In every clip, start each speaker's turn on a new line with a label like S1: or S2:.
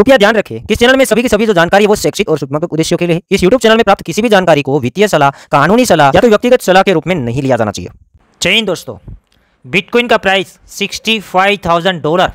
S1: कृपया ध्यान रखें कि चैनल में सभी की सभी जो जानकारी है वो शैक्षिक और शुभात्मक उद्देश्यों के लिए इस यूट्यूब चैनल में प्राप्त किसी भी जानकारी को वित्तीय सलाह कानूनी सलाह या तो व्यक्तिगत सलाह के रूप में नहीं लिया जाना चाहिए चैन दोस्तों बिटकॉइन का price sixty five thousand dollar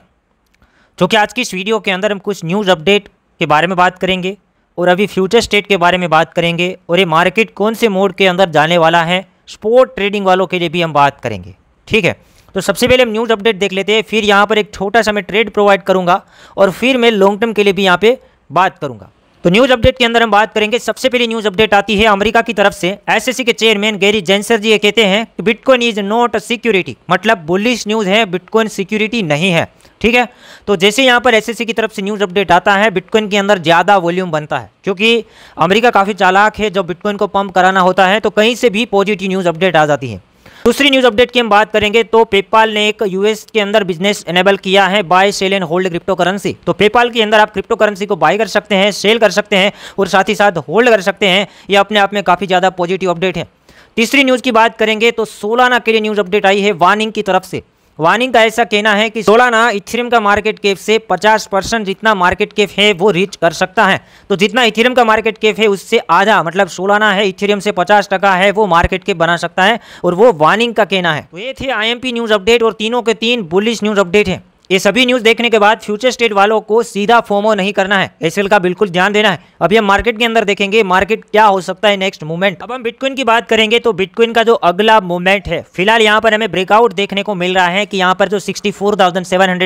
S1: जो कि आज की इस वीडियो के अंदर हम कुछ न्यूज़ अपडेट के बारे में बात करेंगे और अभी फ्यूचर स्टेट के बारे में बात करेंगे और ये मार्केट कौन से मोड के अंदर जाने वाला है स्पोर्ट ट्रेडिंग वालों के लिए भी हम बात करेंगे ठीक है तो सबसे पहले हम न्यूज़ अपडेट देख लेते हैं फिर यहाँ पर एक छोटा सा मैं ट्रेड प्रोवाइड करूँगा और फिर मैं लॉन्ग टर्म के लिए भी यहाँ पर बात करूँगा तो न्यूज़ अपडेट के अंदर हम बात करेंगे सबसे पहले न्यूज़ अपडेट आती है अमेरिका की तरफ से एसएससी के चेयरमैन गैरी जेंसर जी ये कहते हैं कि bitcoin is not a security मतलब बुलिश न्यूज़ है बिटकॉइन सिक्योरिटी नहीं है ठीक है तो जैसे यहाँ पर एसएससी की तरफ से न्यूज़ अपडेट आता है बिटकॉइन के अंदर ज़्यादा वॉल्यूम बनता है क्योंकि अमरीका काफ़ी चालाक है जब बिटकॉइन को पंप कराना होता है तो कहीं से भी पॉजिटिव न्यूज़ अपडेट आ जाती है दूसरी न्यूज अपडेट की हम बात करेंगे तो पेपाल ने एक यूएस के अंदर बिजनेस एनेबल किया है buy sell and hold crypto currency तो पेपाल के अंदर आप क्रिप्टो करेंसी को बाय कर सकते हैं सेल कर सकते हैं और साथ ही साथ होल्ड कर सकते हैं यह अपने आप में काफी ज्यादा पॉजिटिव अपडेट है तीसरी न्यूज की बात करेंगे तो सोलाना के लिए न्यूज अपडेट आई है वार्निंग की तरफ से वानिंग का ऐसा कहना है कि सोलाना इथिरियम का मार्केट कैप से 50 परसेंट जितना मार्केट कैप है वो रीच कर सकता है तो जितना इथिरियम का मार्केट कैप है उससे आधा मतलब सोलाना है इथिरियम से 50 टका है वो मार्केट कैप बना सकता है और वो वानिंग का कहना है तो ये थे आईएमपी न्यूज़ अपडेट और तीनों के तीन बुलिस न्यूज़ अपडेट है ये सभी न्यूज़ देखने के बाद फ्यूचर स्टेट वालों को सीधा फोमो नहीं करना है एसएल का बिल्कुल ध्यान देना है अभी हम मार्केट के अंदर देखेंगे मार्केट क्या हो सकता है नेक्स्ट मूवमेंट अब हम बिटकॉइन की बात करेंगे तो बिटकॉइन का जो अगला मूवमेंट है फिलहाल यहाँ पर हमें ब्रेकआउट देखने को मिल रहा है कि यहाँ पर जो सिक्सटी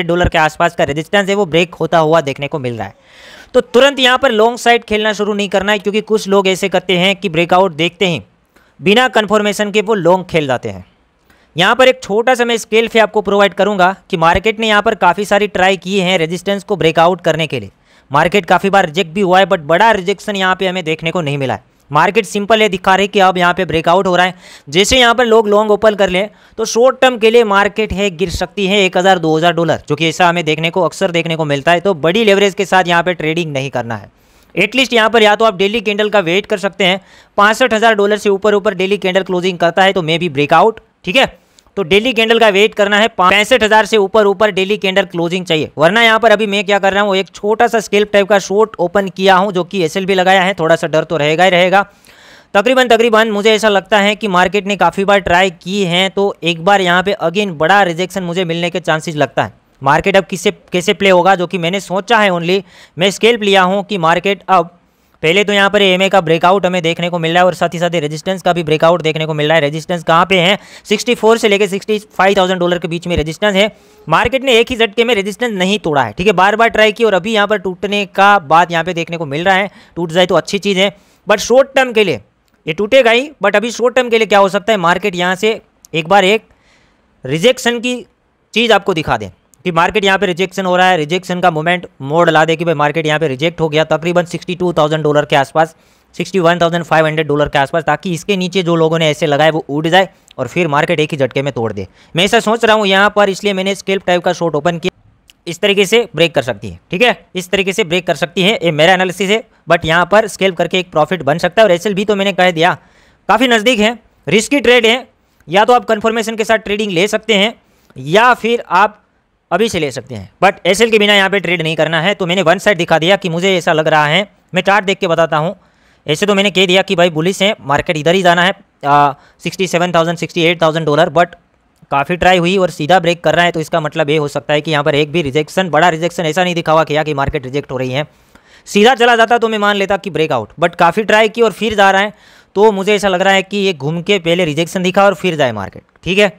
S1: डॉलर के आसपास का रेजिस्टेंस है वो ब्रेक होता हुआ देखने को मिल रहा है तो तुरंत यहाँ पर लॉन्ग साइड खेलना शुरू नहीं करना है क्योंकि कुछ लोग ऐसे करते हैं कि ब्रेकआउट देखते ही बिना कन्फर्मेशन के वो लॉन्ग खेल जाते हैं यहाँ पर एक छोटा सा मैं स्केल फे आपको प्रोवाइड करूँगा कि मार्केट ने यहाँ पर काफ़ी सारी ट्राई की है रेजिस्टेंस को ब्रेकआउट करने के लिए मार्केट काफ़ी बार रिजेक्ट भी हुआ है बट बड़ा रिजेक्शन यहाँ पे हमें देखने को नहीं मिला है मार्केट सिंपल ये दिखा रही है कि अब यहाँ पे ब्रेकआउट हो रहा है जैसे यहाँ पर लोग लॉन्ग ओपन कर लें तो शॉर्ट टर्म के लिए मार्केट है गिर सकती है एक हज़ार दो हज़ार डॉलर जो कि ऐसा हमें देखने को अक्सर देखने को मिलता है तो बड़ी लेवरेज के साथ यहाँ पर ट्रेडिंग नहीं करना है एटलीस्ट यहाँ पर या तो आप डेली कैंडल का वेट कर सकते हैं पांसठ हज़ार डॉलर से ऊपर ऊपर डेली कैंडल क्लोजिंग करता है तो मे बी ब्रेकआउट ठीक है तो डेली कैंडल का वेट करना है पैंसठ हज़ार से ऊपर ऊपर डेली कैंडल क्लोजिंग चाहिए वरना यहाँ पर अभी मैं क्या कर रहा हूँ एक छोटा सा स्केल्प टाइप का शॉर्ट ओपन किया हूँ जो कि एस लगाया है थोड़ा सा डर तो रहेगा ही रहेगा तकरीबन तकरीबन मुझे ऐसा लगता है कि मार्केट ने काफ़ी बार ट्राई की हैं तो एक बार यहाँ पे अगेन बड़ा रिजेक्शन मुझे मिलने के चांसेस लगता है मार्केट अब किससे कैसे प्ले होगा जो कि मैंने सोचा है ओनली मैं स्केल्प लिया हूँ कि मार्केट अब पहले तो यहाँ पर एम का ब्रेकआउट हमें देखने को मिल रहा है और साथ ही साथ रेजिस्टेंस का भी ब्रेकआउट देखने को मिल रहा है रेजिस्टेंस कहाँ पे है 64 से लेकर 65,000 डॉलर के बीच में रेजिस्टेंस है मार्केट ने एक ही झटके में रेजिस्टेंस नहीं तोड़ा है ठीक है बार बार ट्राई की और अभी यहाँ पर टूटने का बात यहाँ पे देखने को मिल रहा है टूट जाए तो अच्छी चीज़ है बट शॉर्ट टर्म के लिए ये टूटेगा ही बट अभी शॉर्ट टर्म के लिए क्या हो सकता है मार्केट यहाँ से एक बार एक रिजेक्शन की चीज़ आपको दिखा दें कि मार्केट यहाँ पे रिजेक्शन हो रहा है रिजेक्शन का मोमेंट मोड़ ला दे कि भाई मार्केट यहाँ पे रिजेक्ट हो गया तकरीबन 62,000 डॉलर के आसपास 61,500 डॉलर के आसपास ताकि इसके नीचे जो लोगों ने ऐसे लगाए वो उड़ जाए और फिर मार्केट एक ही झटके में तोड़ दे मैं ऐसा सोच रहा हूँ यहाँ पर इसलिए मैंने स्केल्प टाइप का शॉर्ट ओपन किया इस तरीके से ब्रेक कर सकती है ठीक है इस तरीके से ब्रेक कर सकती है ये मेरा एनालिसिस है बट यहाँ पर स्केल्प करके एक प्रॉफिट बन सकता है और एस तो मैंने कह दिया काफ़ी नज़दीक है रिस्की ट्रेड है या तो आप कन्फर्मेशन के साथ ट्रेडिंग ले सकते हैं या फिर आप अभी से ले सकते हैं बट एस के बिना यहाँ पे ट्रेड नहीं करना है तो मैंने वन साइड दिखा दिया कि मुझे ऐसा लग रहा है मैं चार्ट देख के बताता हूँ ऐसे तो मैंने कह दिया कि भाई बुलिस है मार्केट इधर ही जाना है sixty seven thousand sixty eight thousand dollar but काफ़ी ट्राई हुई और सीधा ब्रेक कर रहा है तो इसका मतलब ये हो सकता है कि यहाँ पर एक भी रिजेक्शन बड़ा रिजेक्शन ऐसा नहीं दिखा हुआ किया कि मार्केट रिजेक्ट हो रही है सीधा चला जाता तो मैं मान लेता कि ब्रेकआउट बट काफ़ी ट्राई की और फिर जा रहा है तो मुझे ऐसा लग रहा है कि ये घूम के पहले रिजेक्शन दिखा और फिर जाए मार्केट ठीक है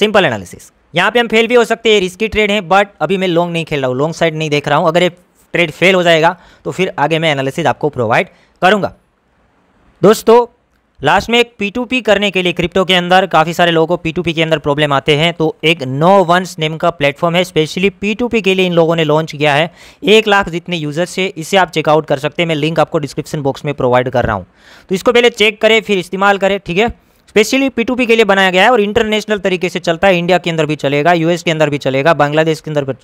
S1: सिंपल एनालिसिस यहाँ पे हम फेल भी हो सकते हैं रिस्की ट्रेड है बट अभी मैं लॉन्ग नहीं खेल रहा हूँ लॉन्ग साइड नहीं देख रहा हूँ अगर ये ट्रेड फेल हो जाएगा तो फिर आगे मैं एनालिसिस आपको प्रोवाइड करूँगा दोस्तों लास्ट में एक पी करने के लिए क्रिप्टो के अंदर काफ़ी सारे लोगों को पी के अंदर प्रॉब्लम आते हैं तो एक नो वंस नेम का प्लेटफॉर्म है स्पेशली पी के लिए इन लोगों ने लॉन्च किया है एक लाख जितने यूजर्स है इसे आप चेकआउट कर सकते हैं मैं लिंक आपको डिस्क्रिप्शन बॉक्स में प्रोवाइड कर रहा हूँ तो इसको पहले चेक करें फिर इस्तेमाल करें ठीक है स्पेशली पी के लिए बनाया गया है और इंटरनेशनल तरीके से चलता है इंडिया के अंदर भी चलेगा यूएस के अंदर भी चलेगा बांग्लादेश के अंदर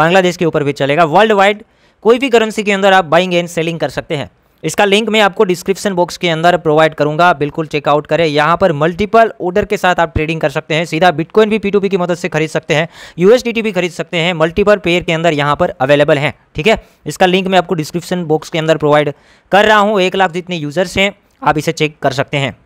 S1: बांग्लादेश के ऊपर भी चलेगा वर्ल्ड वाइड कोई भी करेंसी के अंदर आप बाइंग एंड सेलिंग कर सकते हैं इसका लिंक मैं आपको डिस्क्रिप्शन बॉक्स के अंदर प्रोवाइड करूंगा बिल्कुल चेकआउट करें यहाँ पर मल्टीपल ऑर्डर के साथ आप ट्रेडिंग कर सकते हैं सीधा बिटकॉइन भी पी की मदद से खरीद सकते हैं यूएसडीटी भी खरीद सकते हैं मल्टीपल पेयर के अंदर यहाँ पर अवेलेबल हैं ठीक है इसका लिंक मैं आपको डिस्क्रिप्शन बॉक्स के अंदर प्रोवाइड कर रहा हूँ एक लाख जितने यूजर्स हैं आप इसे चेक कर सकते हैं